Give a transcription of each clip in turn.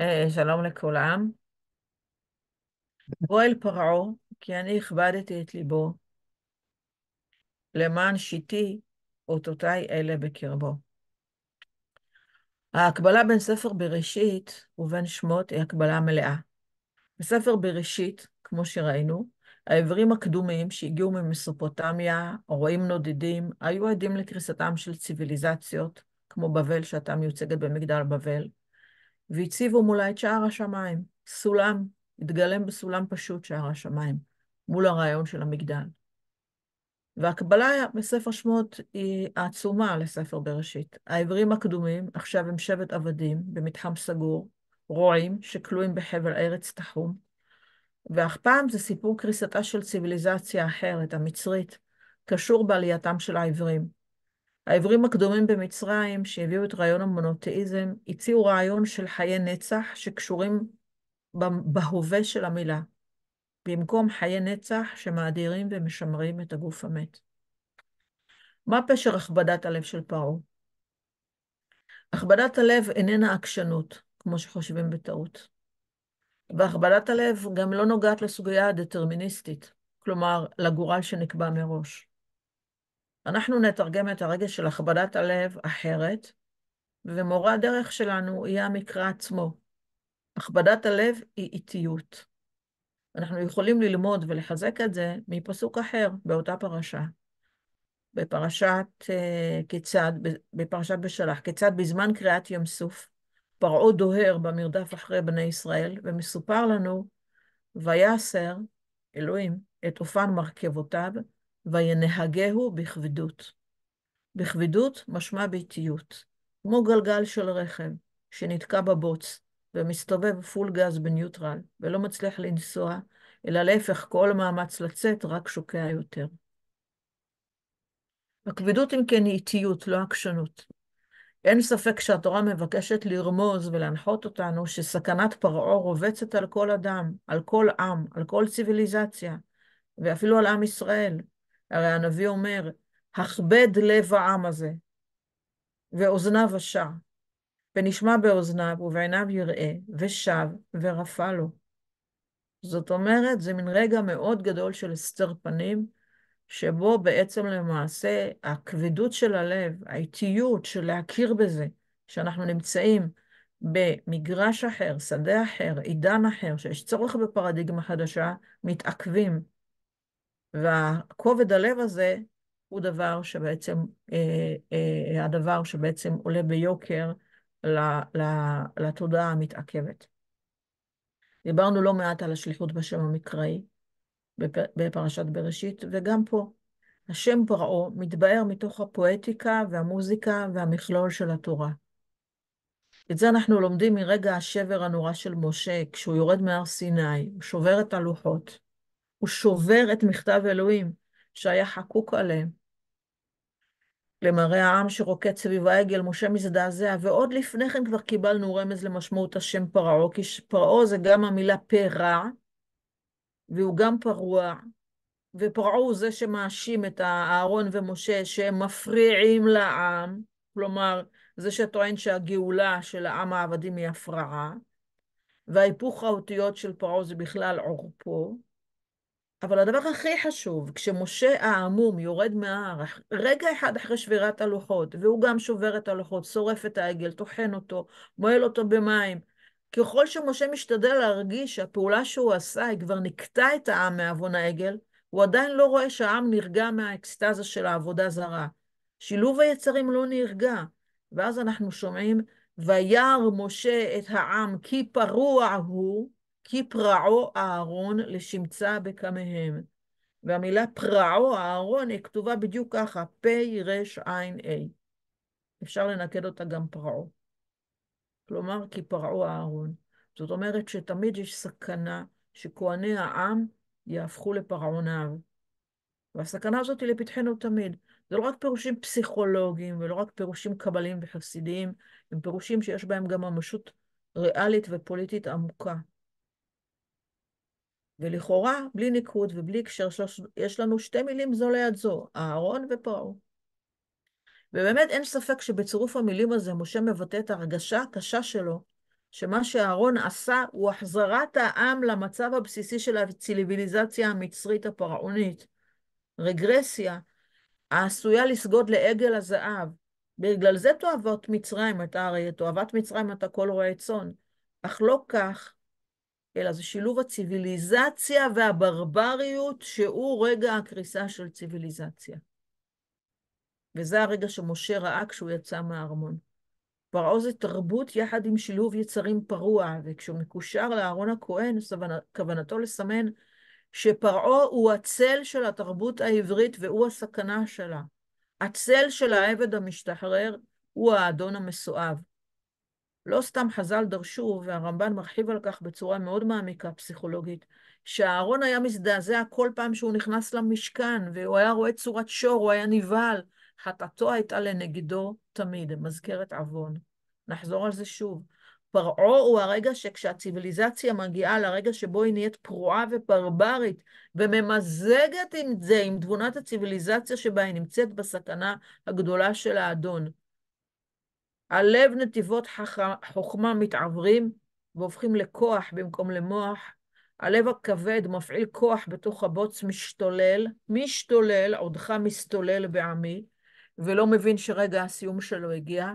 אה, שלום לכולם. בוא אל פרעה, כי אני הכבדתי את ליבו, למען שיתי אותותיי אלה בקרבו. ההקבלה בין ספר בראשית ובין שמות היא הקבלה מלאה. בספר בראשית, כמו שראינו, העברים הקדומים שהגיעו ממסופוטמיה, רועים נודדים, היו עדים לקריסתם של ציוויליזציות, כמו בבל, שאתה מיוצגת במגדל בבל, והציבו מולה את שער השמיים, סולם, התגלם בסולם פשוט שער השמיים, מול הרעיון של המגדל. והקבלה בספר שמות היא העצומה לספר בראשית. העברים הקדומים עכשיו הם שבט עבדים במתחם סגור, רועים שכלואים בחבל ארץ תחום, ואך פעם זה סיפור קריסתה של ציוויליזציה אחרת, המצרית, קשור בעלייתם של העברים. העברים הקדומים במצרים, שהביאו את רעיון המונותאיזם, הציעו רעיון של חיי נצח שקשורים בהווה של המילה, במקום חיי נצח שמאדירים ומשמרים את הגוף המת. מה פשר הכבדת הלב של פרעה? הכבדת הלב איננה עקשנות, כמו שחושבים בטעות. והכבדת הלב גם לא נוגעת לסוגיה הדטרמיניסטית, כלומר, לגורל שנקבע מראש. אנחנו נתרגם את הרגש של הכבדת הלב אחרת, ומורה הדרך שלנו יהיה המקרא עצמו. הכבדת הלב היא איטיות. אנחנו יכולים ללמוד ולחזק את זה מפסוק אחר באותה פרשה. בפרשת uh, כיצד, בפרשת בשלח, כיצד בזמן קריאת ים סוף, פרעה דוהר במרדף אחרי בני ישראל, ומסופר לנו, ויסר, אלוהים, את אופן מרכבותיו, וינהגהו בכבדות. בכבדות משמע באיטיות, כמו גלגל של רכב שנתקע בבוץ ומסתובב פול גז בניוטרל ולא מצליח לנסוע, אלא להפך, כל מאמץ לצאת רק שוקע יותר. הכבדות אם כן היא איטיות, לא עקשנות. אין ספק שהתורה מבקשת לרמוז ולהנחות אותנו שסכנת פרעה רובצת על כל אדם, על כל עם, על כל ציוויליזציה, ואפילו על עם ישראל, הרי הנביא אומר, הכבד לב העם הזה, ואוזניו השע, ונשמע באוזניו ובעיניו יראה, ושב ורפא לו. זאת אומרת, זה מין רגע מאוד גדול של הסתר פנים, שבו בעצם למעשה הכבדות של הלב, האיטיות של להכיר בזה, שאנחנו נמצאים במגרש אחר, שדה אחר, עידן אחר, שיש צורך בפרדיגמה חדשה, מתעכבים. והכובד הלב הזה הוא דבר שבעצם, אה, אה, הדבר שבעצם עולה ביוקר לתודעה המתעכבת. דיברנו לא מעט על השליחות בשם המקראי בפרשת בראשית, וגם פה השם פרעה מתבאר מתוך הפואטיקה והמוזיקה והמכלול של התורה. את זה אנחנו לומדים מרגע השבר הנורא של משה, כשהוא יורד מהר סיני, הוא שובר את הלוחות, הוא שובר את מכתב אלוהים שהיה חקוק עליהם. למראה העם שרוקד סביב העגל, משה מזדעזע, ועוד לפני כן כבר קיבלנו רמז למשמעות השם פרעה, כי פרעה זה גם המילה פרע, והוא גם פרוע, ופרעה הוא זה שמאשים את אהרון ומשה שהם מפריעים לעם, כלומר, זה שטוען שהגאולה של העם העבדים היא הפרעה, וההיפוך האותיות של פרעה זה בכלל עורפו, אבל הדבר הכי חשוב, כשמשה העמום יורד מההר, רגע אחד אחרי שבירת הלוחות, והוא גם שובר את הלוחות, שורף את העגל, טוחן אותו, מועל אותו במים, ככל שמשה משתדל להרגיש שהפעולה שהוא עשה היא כבר נקטע את העם מעוון העגל, הוא עדיין לא רואה שהעם נרגע מהאקסטזה של העבודה זרה. שילוב היצרים לא נרגע. ואז אנחנו שומעים, וירא משה את העם כי פרוע הוא, כי פרעו אהרון לשמצה בקמיהם. והמילה פרעו אהרון היא כתובה בדיוק ככה, פי רש עין אי. אפשר לנקד אותה גם פרעו. כלומר, כי פרעו אהרון. זאת אומרת שתמיד יש סכנה שכהני העם יהפכו לפרעוניו. והסכנה הזאת היא לפתחנו תמיד. זה לא רק פירושים פסיכולוגיים ולא רק פירושים קבליים וחסידיים, הם פירושים שיש בהם גם ממשות ריאלית ופוליטית עמוקה. ולכאורה, בלי ניקוד ובלי הקשר, יש לנו שתי מילים זו ליד זו, אהרון ופרעה. ובאמת אין ספק שבצירוף המילים הזה, משה מבטא את ההרגשה הקשה שלו, שמה שאהרון עשה הוא החזרת העם למצב הבסיסי של הציליביליזציה המצרית הפרעונית. רגרסיה העשויה לסגוד לעגל הזהב. בגלל זה תועבות מצרים, אתה הרי תועבת מצרים אתה כל רועי צאן, אך לא כך אלא זה שילוב הציוויליזציה והברבריות, שהוא רגע הקריסה של ציוויליזציה. וזה הרגע שמשה ראה כשהוא יצא מהארמון. פרעה זה תרבות יחד עם שילוב יצרים פרוע, וכשהוא מקושר לאהרון הכהן, כוונתו לסמן שפרעה הוא הצל של התרבות העברית והוא הסכנה שלה. הצל של העבד המשתחרר הוא האדון המסואב. לא סתם חז"ל דרשו, והרמב"ן מרחיב על כך בצורה מאוד מעמיקה פסיכולוגית, שאהרון היה מזדעזע כל פעם שהוא נכנס למשכן, והוא היה רואה צורת שור, הוא היה נבהל. חטאתו הייתה לנגדו תמיד, מזכרת עוון. נחזור על זה שוב. פרעה הוא הרגע שכשהציוויליזציה מגיעה לרגע שבו היא נהיית פרועה וברברית וממזגת עם זה, עם תבונת הציוויליזציה שבה היא נמצאת בסכנה הגדולה של האדון. הלב נתיבות חוכמה מתעוורים והופכים לכוח במקום למוח. הלב הכבד מפעיל כוח בתוך הבוץ משתולל, משתולל, עודך מסתולל בעמי, ולא מבין שרגע הסיום שלו הגיע.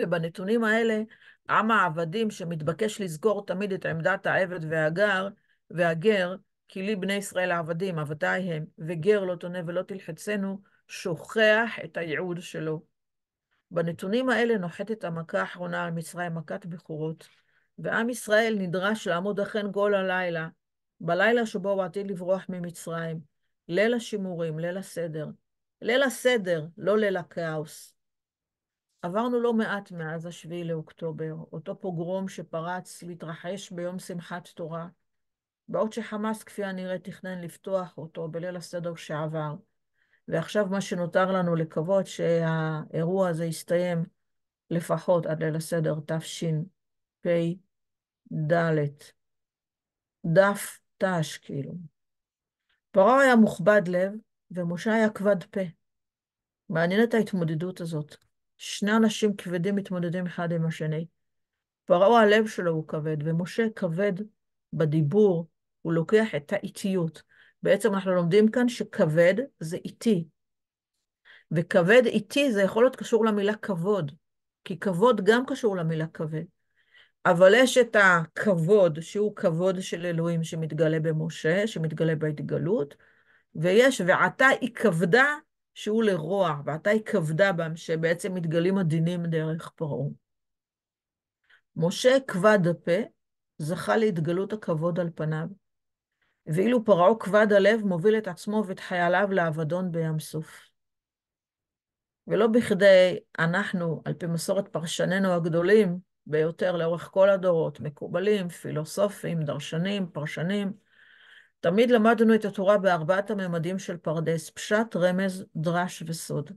ובנתונים האלה, עם העבדים שמתבקש לזכור תמיד את עמדת העבד והגר, והגר, כי לי בני ישראל העבדים, עבדי הם, וגר לא תונה ולא תלחצנו, שוכח את הייעוד שלו. בנתונים האלה נוחתת המכה האחרונה על מצרים, מכת בכורות, ועם ישראל נדרש לעמוד אכן כל הלילה, בלילה שבו הוא עתיד לברוח ממצרים, ליל השימורים, ליל הסדר. ליל הסדר, לא ליל הכאוס. עברנו לא מעט מאז השביעי לאוקטובר, אותו פוגרום שפרץ להתרחש ביום שמחת תורה, בעוד שחמאס כפי הנראה תכנן לפתוח אותו בליל הסדר שעבר. ועכשיו מה שנותר לנו לקוות שהאירוע הזה יסתיים לפחות עד ליל הסדר תשפ"ד, דף תש כאילו. פרעה היה מוכבד לב ומשה היה כבד פה. מעניינת ההתמודדות הזאת. שני אנשים כבדים מתמודדים אחד עם השני. פרעה הלב שלו הוא כבד, ומשה כבד בדיבור, הוא לוקח את האיטיות. בעצם אנחנו לומדים כאן שכבד זה איטי. וכבד איטי זה יכול להיות קשור למילה כבוד, כי כבוד גם קשור למילה כבד. אבל יש את הכבוד, שהוא כבוד של אלוהים שמתגלה במשה, שמתגלה בהתגלות, ויש ועתה היא כבדה, שהוא לרוע, ועתה היא כבדה בהם, שבעצם מתגלים הדינים דרך פרעה. משה כבד הפה, זכה להתגלות הכבוד על פניו. ואילו פרעה כבד הלב מוביל את עצמו ואת חייליו לאבדון בים סוף. ולא בכדי אנחנו, על פי מסורת פרשנינו הגדולים ביותר לאורך כל הדורות, מקובלים, פילוסופים, דרשנים, פרשנים, תמיד למדנו את התורה בארבעת הממדים של פרדס, פשט, רמז, דרש וסוד.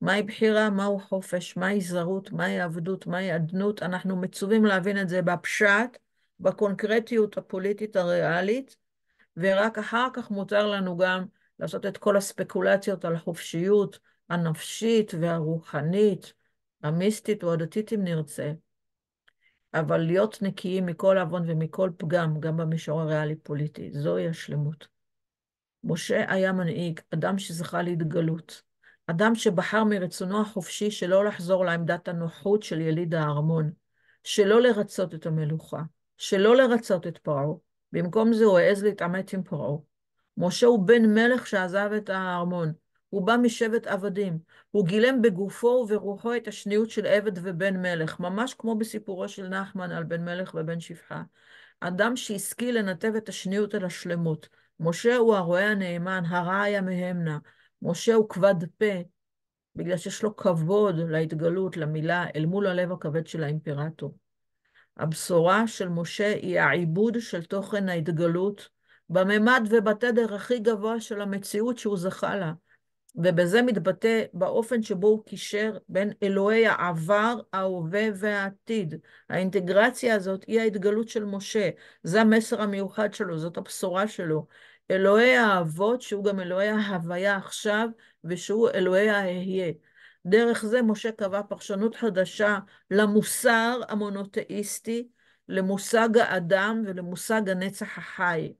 מהי בחירה, מהו חופש, מהי זרות, מהי עבדות, מהי אדנות, אנחנו מצווים להבין את זה בפשט, בקונקרטיות הפוליטית הריאלית, ורק אחר כך מותר לנו גם לעשות את כל הספקולציות על החופשיות הנפשית והרוחנית, המיסטית או הדתית אם נרצה. אבל להיות נקיים מכל עוון ומכל פגם, גם במישור הריאלי-פוליטי, זוהי השלמות. משה היה מנהיג, אדם שזכה להתגלות, אדם שבחר מרצונו החופשי שלא לחזור לעמדת הנוחות של יליד הארמון, שלא לרצות את המלוכה, שלא לרצות את פרעה, במקום זה הוא העז להתעמת עם פרעה. משה הוא בן מלך שעזב את הארמון. הוא בא משבט עבדים. הוא גילם בגופו וברוחו את השניות של עבד ובן מלך, ממש כמו בסיפורו של נחמן על בן מלך ובן שפחה. אדם שהשכיל לנתב את השניות אל השלמות. משה הוא הרועה הנאמן, הרעיה מהמנה. משה הוא כבד פה, בגלל שיש לו כבוד להתגלות, למילה, אל מול הלב הכבד של האימפרטור. הבשורה של משה היא העיבוד של תוכן ההתגלות בממד ובתדר הכי גבוה של המציאות שהוא זכה לה, ובזה מתבטא באופן שבו הוא קישר בין אלוהי העבר, ההווה והעתיד. האינטגרציה הזאת היא ההתגלות של משה, זה המסר המיוחד שלו, זאת הבשורה שלו. אלוהי האבות, שהוא גם אלוהי ההוויה עכשיו, ושהוא אלוהי האהיה. דרך זה משה קבע פרשנות חדשה למוסר המונותאיסטי, למושג האדם ולמושג הנצח החי.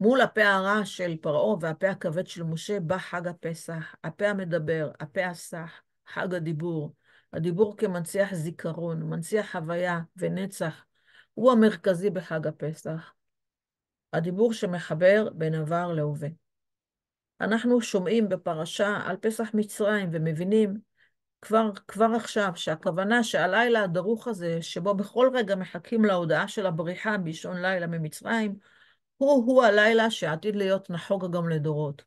מול הפה הרע של פרעה והפה הכבד של משה בא חג הפסח, הפה המדבר, הפה הסח, חג הדיבור. הדיבור כמנציח זיכרון, מנציח הוויה ונצח, הוא המרכזי בחג הפסח. הדיבור שמחבר בין עבר להווה. אנחנו שומעים בפרשה על פסח מצרים ומבינים כבר, כבר עכשיו שהכוונה שהלילה הדרוך הזה, שבו בכל רגע מחכים להודעה של הבריחה באישון לילה ממצרים, הוא-הוא הלילה שעתיד להיות נחוג גם לדורות.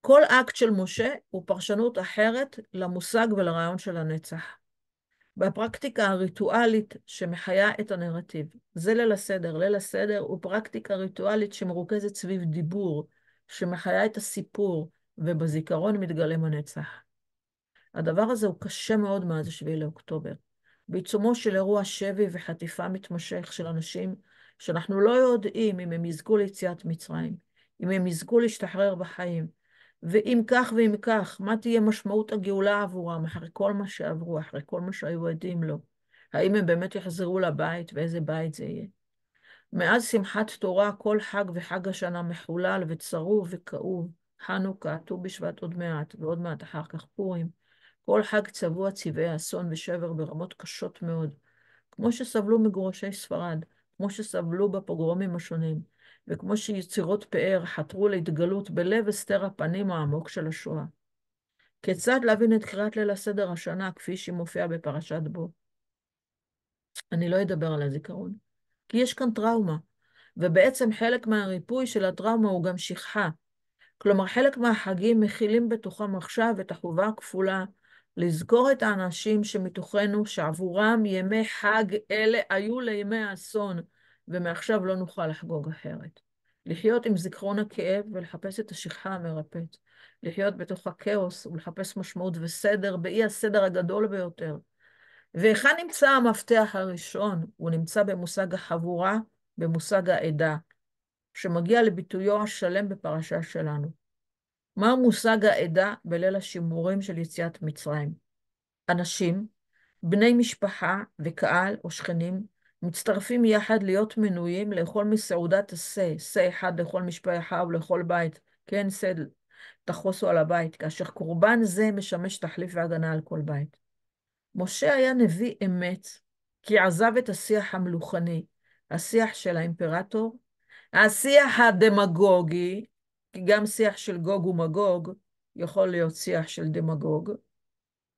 כל אקט של משה הוא פרשנות אחרת למושג ולרעיון של הנצח. בפרקטיקה הריטואלית שמחיה את הנרטיב. זה ליל הסדר. ליל הסדר הוא פרקטיקה ריטואלית שמרוכזת סביב דיבור, שמחיה את הסיפור, ובזיכרון מתגלם הנצח. הדבר הזה הוא קשה מאוד מאז 7 לאוקטובר. בעיצומו של אירוע שבי וחטיפה מתמשך של אנשים שאנחנו לא יודעים אם הם יזכו ליציאת מצרים, אם הם יזכו להשתחרר בחיים, ואם כך ואם כך, מה תהיה משמעות הגאולה עבורם אחרי כל מה שעברו, אחרי כל מה שהיו עדים לו? האם הם באמת יחזרו לבית ואיזה בית זה יהיה? מאז שמחת תורה כל חג וחג השנה מחולל וצרוב וכאוב. חנוכה, ט"ו בשבט עוד מעט, ועוד מעט אחר כך פורים. כל חג צבוע צבעי אסון ושבר ברמות קשות מאוד, כמו שסבלו מגורשי ספרד, כמו שסבלו בפוגרומים השונים, וכמו שיצירות פאר חתרו להתגלות בלב הסתר הפנים העמוק של השואה. כיצד להבין את קריאת ליל הסדר השנה כפי שהיא מופיעה בפרשת בו? אני לא אדבר על הזיכרון. כי יש כאן טראומה. ובעצם חלק מהריפוי של הטראומה הוא גם שכחה. כלומר, חלק מהחגים מכילים בתוכם עכשיו את החובה הכפולה לזכור את האנשים שמתוכנו, שעבורם ימי חג אלה היו לימי האסון, ומעכשיו לא נוכל לחגוג אחרת. לחיות עם זיכרון הכאב ולחפש את השכחה המרפאת. לחיות בתוך הכאוס ולחפש משמעות וסדר באי הסדר הגדול ביותר. והיכן נמצא המפתח הראשון? הוא נמצא במושג החבורה, במושג העדה, שמגיע לביטויו השלם בפרשה שלנו. מה מושג העדה בליל השימורים של יציאת מצרים? אנשים, בני משפחה וקהל או שכנים, מצטרפים יחד להיות מנויים לאכול מסעודת השה, שה אחד לכל משפחה ולכל בית, כן, שה תחוסו על הבית, כאשר קורבן זה משמש תחליף והגנה על כל בית. משה היה נביא אמת, כי עזב את השיח המלוכני, השיח של האימפרטור, השיח הדמגוגי, כי גם שיח של גוג ומגוג יכול להיות שיח של דמגוג,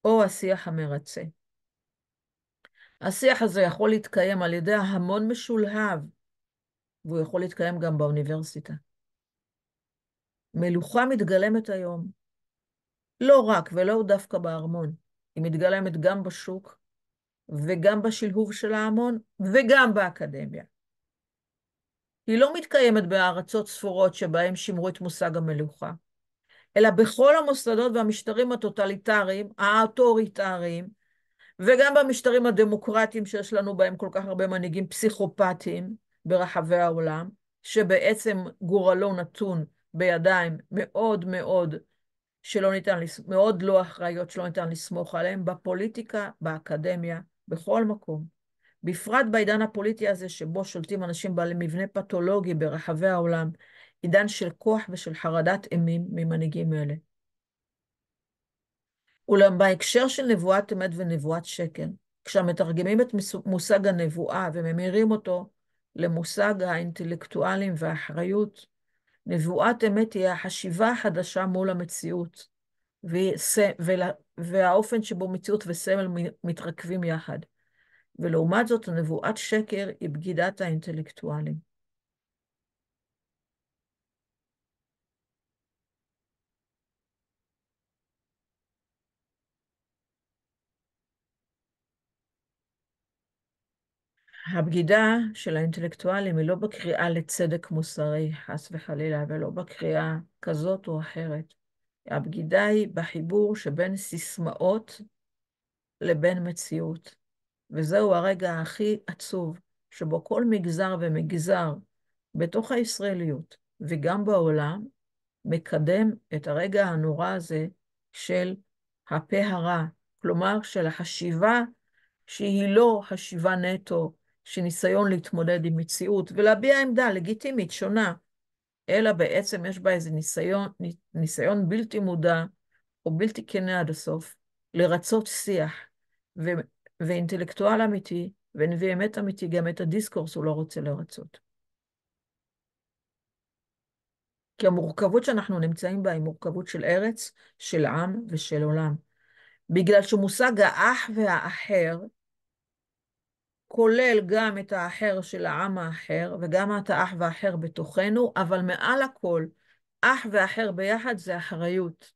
או השיח המרצה. השיח הזה יכול להתקיים על ידי המון משולהב, והוא יכול להתקיים גם באוניברסיטה. מלוכה מתגלמת היום, לא רק ולא דווקא בארמון, היא מתגלמת גם בשוק וגם בשלהוב של ההמון וגם באקדמיה. היא לא מתקיימת בארצות ספורות שבהן שימרו את מושג המלוכה, אלא בכל המוסדות והמשטרים הטוטליטריים, האוטוריטריים, וגם במשטרים הדמוקרטיים שיש לנו בהם כל כך הרבה מנהיגים פסיכופטיים ברחבי העולם, שבעצם גורלו נתון בידיים מאוד מאוד שלא ניתן, מאוד לא אחראיות שלא ניתן לסמוך עליהן, בפוליטיקה, באקדמיה, בכל מקום. בפרט בעידן הפוליטי הזה שבו שולטים אנשים בעלי מבנה פתולוגי ברחבי העולם, עידן של כוח ושל חרדת אימים ממנהיגים אלה. אולם בהקשר של נבואת אמת ונבואת שקר, כשמתרגמים את מושג הנבואה וממירים אותו למושג האינטלקטואלים והאחריות, נבואת אמת היא החשיבה החדשה מול המציאות, והאופן שבו מציאות וסמל מתרכבים יחד. ולעומת זאת, נבואת שקר היא בגידת האינטלקטואלים. הבגידה של האינטלקטואלים היא לא בקריאה לצדק מוסרי, חס וחלילה, ולא בקריאה כזאת או אחרת. הבגידה היא בחיבור שבין סיסמאות לבין מציאות. וזהו הרגע הכי עצוב, שבו כל מגזר ומגזר בתוך הישראליות וגם בעולם מקדם את הרגע הנורא הזה של הפה הרע, כלומר של החשיבה שהיא לא חשיבה נטו שניסיון להתמודד עם מציאות ולהביע עמדה לגיטימית, שונה, אלא בעצם יש בה איזה ניסיון, ניסיון בלתי מודע או בלתי כנה עד הסוף, לרצות שיח. ו, ואינטלקטואל אמיתי ונביא אמת אמיתי, גם את הדיסקורס הוא לא רוצה לרצות. כי המורכבות שאנחנו נמצאים בה היא מורכבות של ארץ, של עם ושל עולם. בגלל שמושג האח והאחר כולל גם את האחר של העם האחר, וגם את האח והאחר בתוכנו, אבל מעל הכל, אח ואחר ביחד זה אחריות.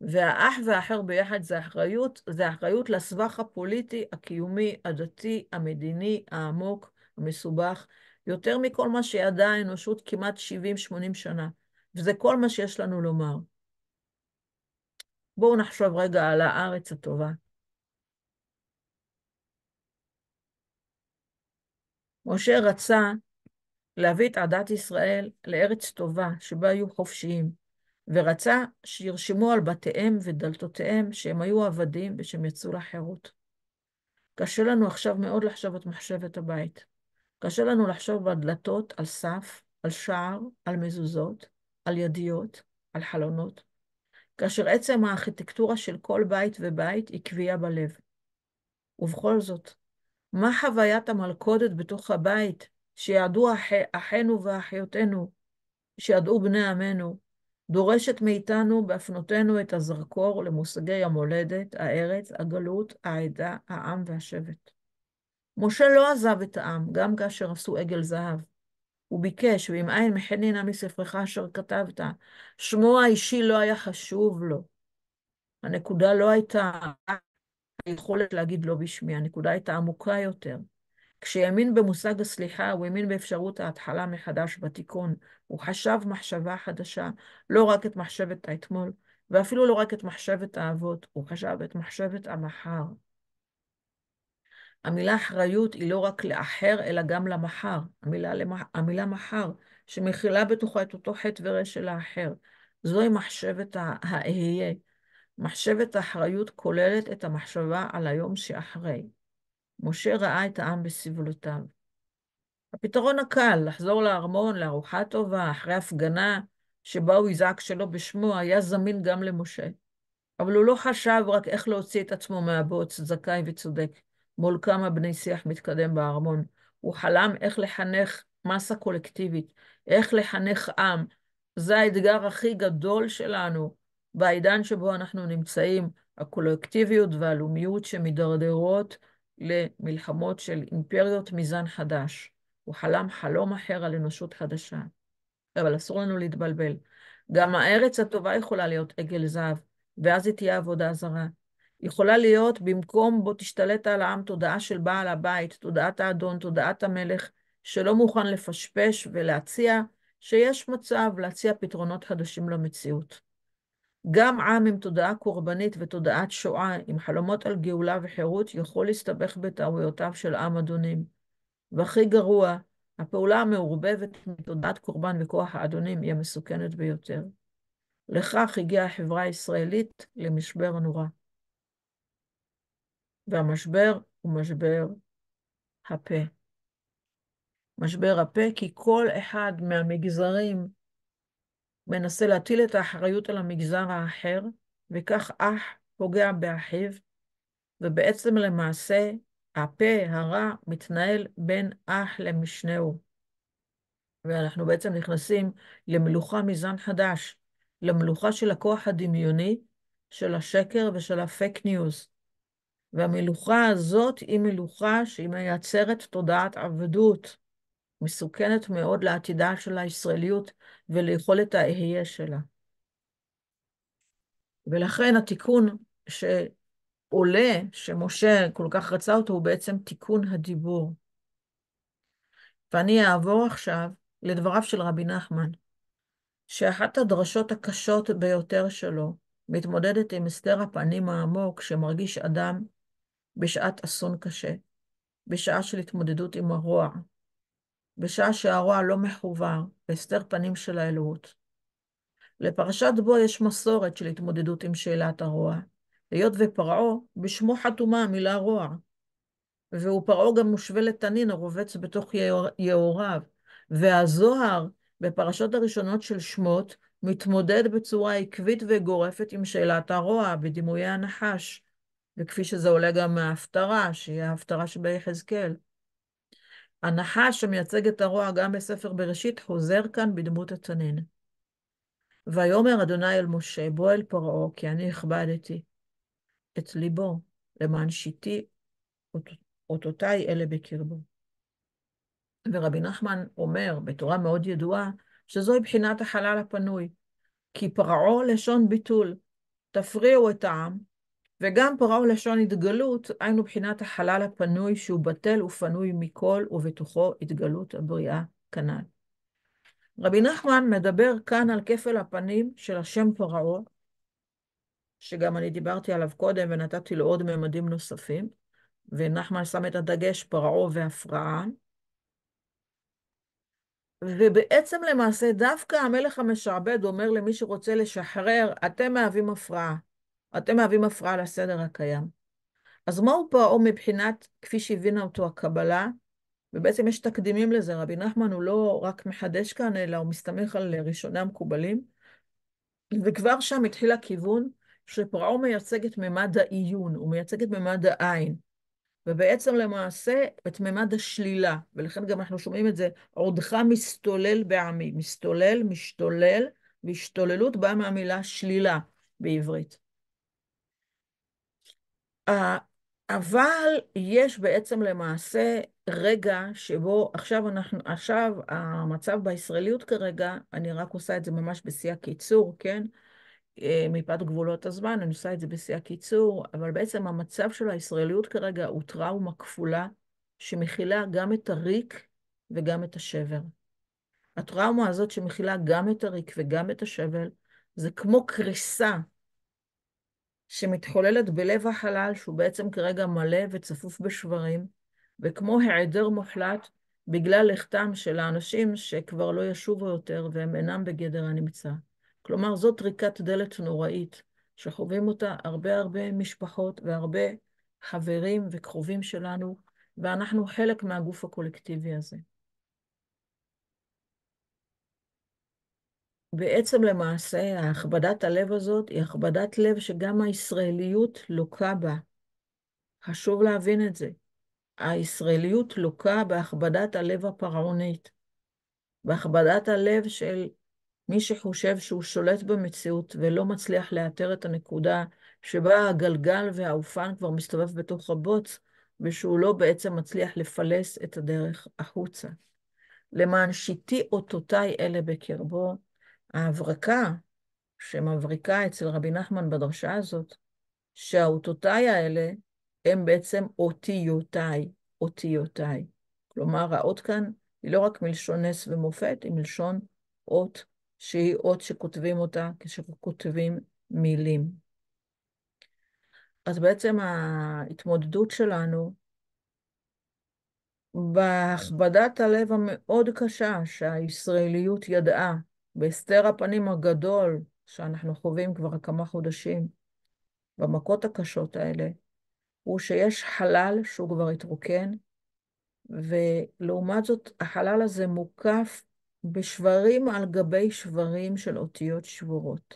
והאח והאחר ביחד זה אחריות, זה אחריות לסבך הפוליטי, הקיומי, הדתי, המדיני, העמוק, המסובך, יותר מכל מה שידעה האנושות כמעט 70-80 שנה. וזה כל מה שיש לנו לומר. בואו נחשוב רגע על הארץ הטובה. משה רצה להביא את עדת ישראל לארץ טובה, שבה היו חופשיים, ורצה שירשמו על בתיהם ודלתותיהם שהם היו עבדים ושהם יצאו לחירות. קשה לנו עכשיו מאוד לחשוב את מחשבת הבית. קשה לנו לחשוב על דלתות, על סף, על שער, על מזוזות, על ידיות, על חלונות, כאשר עצם הארכיטקטורה של כל בית ובית היא קביעה בלב. ובכל זאת, מה חוויית המלכודת בתוך הבית, שידעו אח... אחינו ואחיותינו, שידעו בני עמנו, דורשת מאיתנו בהפנותנו את הזרקור למושגי המולדת, הארץ, הגלות, העדה, העם והשבט. משה לא עזב את העם, גם כאשר עשו עגל זהב. הוא ביקש, ואם אין מחנינה מספרך אשר כתבת, שמו האישי לא היה חשוב לו. הנקודה לא הייתה היכולת להגיד לא בשמי, הנקודה הייתה עמוקה יותר. כשהאמין במושג הסליחה, הוא האמין באפשרות ההתחלה מחדש בתיקון. הוא חשב מחשבה חדשה, לא רק את מחשבת האתמול, ואפילו לא רק את מחשבת האבות, הוא חשב את מחשבת המחר. המילה אחריות היא לא רק לאחר, אלא גם למחר. המילה, למח... המילה מחר, שמכילה בתוכה את אותו חטא ורש של האחר. זוהי מחשבת האהיה, מחשבת האחריות כוללת את המחשבה על היום שאחרי. משה ראה את העם בסבלותיו. הפתרון הקל, לחזור לארמון, לארוחה טובה, אחרי הפגנה שבה הוא יזעק שלא בשמו, היה זמין גם למשה. אבל הוא לא חשב רק איך להוציא את עצמו מהבוץ, זכאי וצודק, מול כמה בני שיח מתקדם בארמון. הוא חלם איך לחנך מסה קולקטיבית, איך לחנך עם. זה האתגר הכי גדול שלנו, בעידן שבו אנחנו נמצאים, הקולקטיביות והלאומיות שמדרדרות למלחמות של אימפריות מזן חדש. הוא חלם חלום אחר על אנושות חדשה. אבל אסור לנו להתבלבל. גם הארץ הטובה יכולה להיות עגל זהב, ואז היא תהיה עבודה זרה. יכולה להיות במקום בו תשתלט על העם תודעה של בעל הבית, תודעת האדון, תודעת המלך, שלא מוכן לפשפש ולהציע שיש מצב להציע פתרונות חדשים למציאות. גם עם עם תודעה קורבנית ותודעת שואה, עם חלומות על גאולה וחירות, יכול להסתבך בטעויותיו של עם אדונים. והכי גרוע, הפעולה המעורבבת מתודעת קורבן וכוח האדונים היא המסוכנת ביותר. לכך הגיעה החברה הישראלית למשבר נורא. והמשבר הוא משבר הפה. משבר הפה, כי כל אחד מהמגזרים מנסה להטיל את האחריות על המגזר האחר, וכך אח פוגע באחיו, ובעצם למעשה הפה הרע מתנהל בין אח למשנהו. ואנחנו בעצם נכנסים למלוכה מזן חדש, למלוכה של הכוח הדמיוני, של השקר ושל הפייק ניוז. והמלוכה הזאת היא מלוכה שהיא מייצרת תודעת עבדות. מסוכנת מאוד לעתידה של הישראליות וליכולת ההיה שלה. ולכן התיקון שעולה, שמשה כל כך רצה אותו, הוא בעצם תיקון הדיבור. ואני אעבור עכשיו לדבריו של רבי נחמן, שאחת הדרשות הקשות ביותר שלו מתמודדת עם הסתר הפנים העמוק שמרגיש אדם בשעת אסון קשה, בשעה של התמודדות עם הרוע, בשעה שהרוע לא מחובר, בהסתר פנים של האלוהות. לפרשת בו יש מסורת של התמודדות עם שאלת הרוע, היות ופרעה, בשמו חתומה המילה רוע. והוא פרעה גם מושווה לתנין הרובץ בתוך יהוריו, והזוהר בפרשות הראשונות של שמות מתמודד בצורה עקבית וגורפת עם שאלת הרוע בדימויי הנחש, וכפי שזה עולה גם מההפטרה, שהיא ההפטרה שביחזקאל. הנחש שמייצג את הרוע גם בספר בראשית חוזר כאן בדמות התנין. ויאמר אדוני אל משה, בוא אל פרעה, כי אני הכבדתי את ליבו, למען שיטי אותותיי אלה בקרבו. ורבי נחמן אומר, בתורה מאוד ידועה, שזוהי בחינת החלל הפנוי, כי פרעה לשון ביטול. תפריעו את העם, וגם פרעה לשון התגלות, היינו בחינת החלל הפנוי שהוא בטל ופנוי מכל, ובתוכו התגלות הבריאה כנ"ל. רבי נחמן מדבר כאן על כפל הפנים של השם פרעה, שגם אני דיברתי עליו קודם ונתתי לו עוד ממדים נוספים, ונחמן שם את הדגש פרעה והפרעה. ובעצם למעשה דווקא המלך המשעבד אומר למי שרוצה לשחרר, אתם מהווים הפרעה. אתם מהווים הפרעה לסדר הקיים. אז מהו פרעה מבחינת, כפי שהבינה אותו הקבלה, ובעצם יש תקדימים לזה, רבי נחמן הוא לא רק מחדש כאן, אלא הוא מסתמך על ראשוני המקובלים, וכבר שם התחיל הכיוון שפרעה מייצג את ממד העיון, הוא מייצג את ממד העין, ובעצם למעשה את ממד השלילה, ולכן גם אנחנו שומעים את זה, עודך מסתולל בעמי, מסתולל, משתולל, והשתוללות באה מהמילה שלילה בעברית. אה, אבל יש בעצם למעשה רגע שבו עכשיו אנחנו, עכשיו המצב בישראליות כרגע, אני רק עושה את זה ממש בשיא הקיצור, כן? אה, מפאת גבולות הזמן, אני עושה את זה בשיא הקיצור, אבל בעצם המצב של הישראליות כרגע הוא טראומה כפולה שמכילה גם את הריק וגם את השבר. הטראומה הזאת שמכילה גם את הריק וגם את השבל, זה כמו קריסה שמתחוללת בלב החלל, שהוא בעצם כרגע מלא וצפוף בשברים, וכמו היעדר מוחלט בגלל לכתם של האנשים שכבר לא ישובו יותר והם אינם בגדר הנמצא. כלומר, זאת טריקת דלת נוראית, שחווים אותה הרבה הרבה משפחות והרבה חברים וקרובים שלנו, ואנחנו חלק מהגוף הקולקטיבי הזה. בעצם למעשה, הכבדת הלב הזאת היא הכבדת לב שגם הישראליות לוקה בה. חשוב להבין את זה. הישראליות לוקה בהכבדת הלב הפרעונית, בהכבדת הלב של מי שחושב שהוא שולט במציאות ולא מצליח לאתר את הנקודה שבה הגלגל והאופן כבר מסתובב בתוך הבוץ, ושהוא לא בעצם מצליח לפלס את הדרך החוצה. למען שיטי אותותיי אלה בקרבו, ההברקה שמבריקה אצל רבי נחמן בדרשה הזאת, שהאותותיי האלה הם בעצם אותיותיי, אותיותיי. כלומר, האות כאן היא לא רק מלשון נס ומופת, היא מלשון אות, שהיא אות שכותבים אותה כשכותבים מילים. אז בעצם ההתמודדות שלנו בהכבדת הלב המאוד קשה שהישראליות ידעה בהסתר הפנים הגדול שאנחנו חווים כבר כמה חודשים, במכות הקשות האלה, הוא שיש חלל שהוא כבר התרוקן, ולעומת זאת החלל הזה מוקף בשברים על גבי שברים של אותיות שבורות.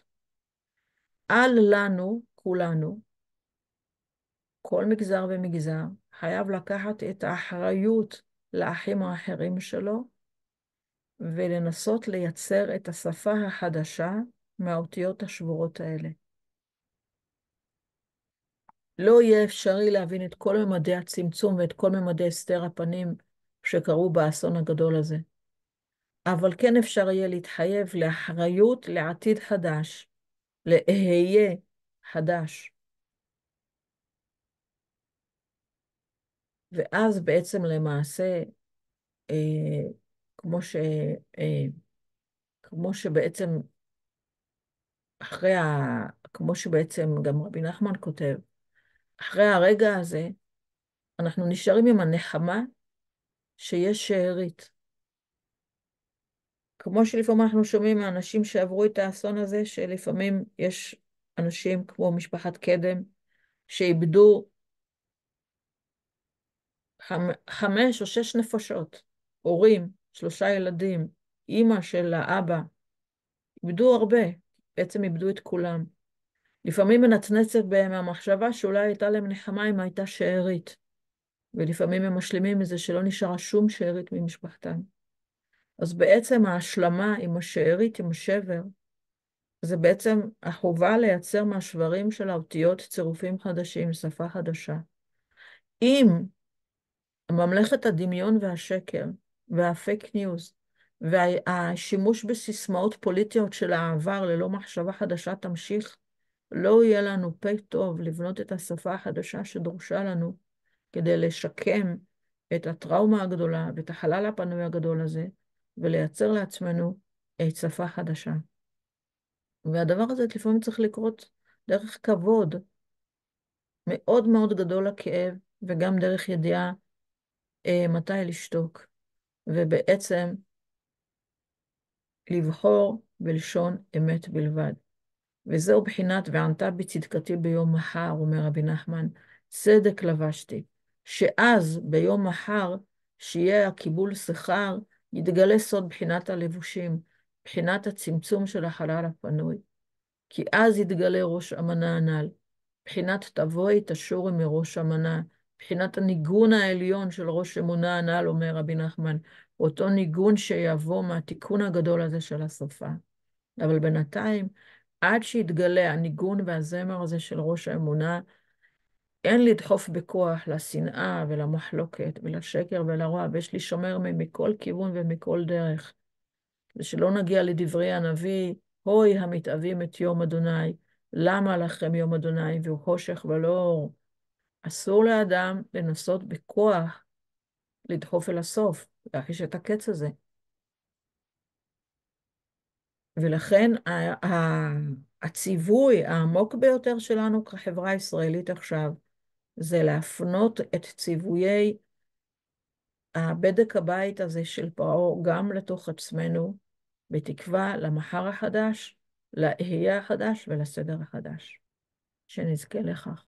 אל לנו, כולנו, כל מגזר ומגזר, חייב לקחת את האחריות לאחים האחרים שלו, ולנסות לייצר את השפה החדשה מהאותיות השבורות האלה. לא יהיה אפשרי להבין את כל ממדי הצמצום ואת כל ממדי הסתר הפנים שקרו באסון הגדול הזה. אבל כן אפשר יהיה להתחייב לאחריות לעתיד חדש, לאהיה חדש. ואז בעצם למעשה אה, כמו, ש, אה, כמו שבעצם, אחרי ה... כמו שבעצם גם רבי נחמן כותב, אחרי הרגע הזה, אנחנו נשארים עם הנחמה שיש שארית. כמו שלפעמים אנחנו שומעים מאנשים שעברו את האסון הזה, שלפעמים יש אנשים כמו משפחת קדם, שאיבדו חמש או שש נפשות, הורים, שלושה ילדים, אימא של האבא, איבדו הרבה, בעצם איבדו את כולם. לפעמים מנצנצת בהם המחשבה שאולי הייתה להם נחמה אם הייתה שארית, ולפעמים הם משלימים מזה שלא נשארה שום שארית ממשפחתם. אז בעצם ההשלמה עם השארית, עם השבר, זה בעצם החובה לייצר מהשברים של האותיות צירופים חדשים, שפה חדשה. אם ממלכת הדמיון והשקר והפייק ניוז והשימוש בסיסמאות פוליטיות של העבר ללא מחשבה חדשה תמשיך, לא יהיה לנו פה טוב לבנות את השפה החדשה שדרושה לנו כדי לשקם את הטראומה הגדולה ואת החלל הפנוי הגדול הזה ולייצר לעצמנו את שפה חדשה. והדבר הזה לפעמים צריך לקרות דרך כבוד מאוד מאוד גדול לכאב וגם דרך ידיעה אה, מתי לשתוק. ובעצם לבחור בלשון אמת בלבד. וזהו בחינת וענת בצדקתי ביום מחר, אומר רבי נחמן, צדק לבשתי, שאז ביום מחר, שיהיה הקיבול שכר, יתגלה סוד בחינת הלבושים, בחינת הצמצום של החלל הפנוי. כי אז יתגלה ראש אמנה הנ"ל, בחינת תבואי תשורי מראש אמנה, מבחינת הניגון העליון של ראש אמונה הנ"ל, אומר רבי נחמן, אותו ניגון שיבוא מהתיקון הגדול הזה של השפה. אבל בינתיים, עד שיתגלה הניגון והזמר הזה של ראש האמונה, אין לדחוף בכוח לשנאה ולמחלוקת ולשקר ולרוע, ויש לי שומר מכל כיוון ומכל דרך. ושלא נגיע לדברי הנביא, הוי המתאבים את יום אדוני, למה לכם יום אדוני, והוא חושך ולא אור, אסור לאדם לנסות בכוח לדחוף אל הסוף, להחיש את הקץ הזה. ולכן הציווי העמוק ביותר שלנו כחברה הישראלית עכשיו, זה להפנות את ציוויי הבדק הבית הזה של פרעה גם לתוך עצמנו, בתקווה למחר החדש, לאהיה החדש ולסדר החדש. שנזכה לכך.